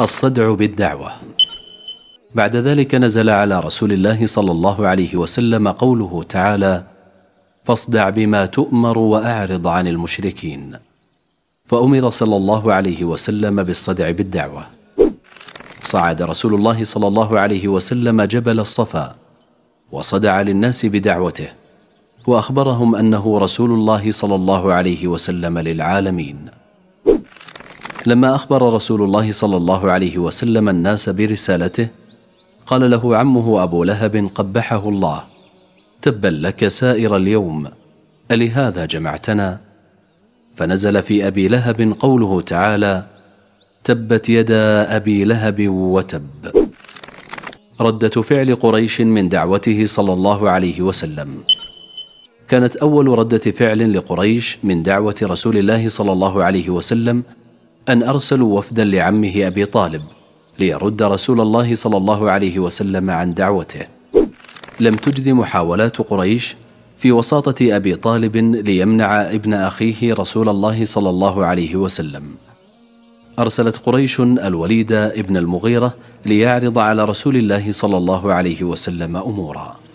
الصدع بالدعوة بعد ذلك نزل على رسول الله صلى الله عليه وسلم قوله تعالى فاصدع بما تؤمر واعرض عن المشركين فامر صلى الله عليه وسلم بالصدع بالدعوه صعد رسول الله صلى الله عليه وسلم جبل الصفا وصدع للناس بدعوته واخبرهم انه رسول الله صلى الله عليه وسلم للعالمين لما أخبر رسول الله صلى الله عليه وسلم الناس برسالته قال له عمه أبو لهب قبحه الله تبا لك سائر اليوم ألهذا جمعتنا فنزل في أبي لهب قوله تعالى تبت يدا أبي لهب وتب ردة فعل قريش من دعوته صلى الله عليه وسلم كانت أول ردة فعل لقريش من دعوة رسول الله صلى الله عليه وسلم أن أرسلوا وفدا لعمه أبي طالب ليرد رسول الله صلى الله عليه وسلم عن دعوته لم تجد محاولات قريش في وساطة أبي طالب ليمنع ابن أخيه رسول الله صلى الله عليه وسلم أرسلت قريش الوليد ابن المغيرة ليعرض على رسول الله صلى الله عليه وسلم أموراً